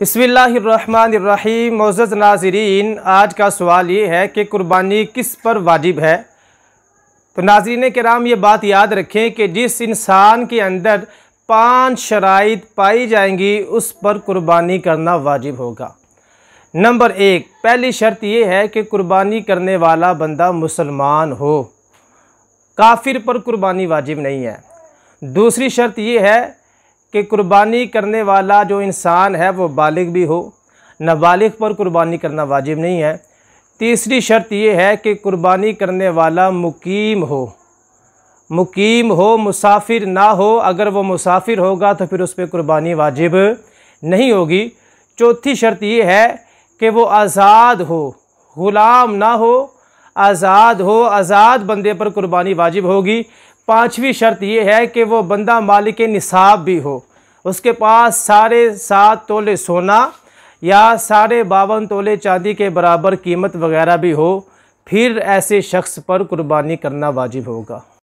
बसमीम मोज़ नाजरीन आज का सवाल ये है कि कुर्बानी किस पर वाजिब है तो नाजरीन कराम ये बात याद रखें कि जिस इंसान के अंदर पांच शराइ पाई जाएंगी उस पर कुर्बानी करना वाजिब होगा नंबर एक पहली शर्त यह है कि कुर्बानी करने वाला बंदा मुसलमान हो काफिर पर कुर्बानी वाजिब नहीं है दूसरी शर्त यह है कि कुर्बानी करने वाला जो इंसान है वो बालिग भी हो नाबालिग पर कुर्बानी करना वाजिब नहीं है तीसरी शर्त यह है कि कुर्बानी करने वाला मुकीम हो मुकीम हो मुसाफिर ना हो अगर वो मुसाफिर होगा तो फिर उस पर कुर्बानी वाजिब नहीं होगी चौथी शर्त ये है कि वो आज़ाद हो ग़ुलाम ना हो आज़ाद हो आज़ाद बंदे पर कुर्बानी वाजिब होगी पाँचवीं शर्त ये है कि वो बंदा मालिक निसाब भी हो उसके पास साढ़े सात तोले सोना या साढ़े बावन तोले चांदी के बराबर कीमत वगैरह भी हो फिर ऐसे शख्स पर कुर्बानी करना वाजिब होगा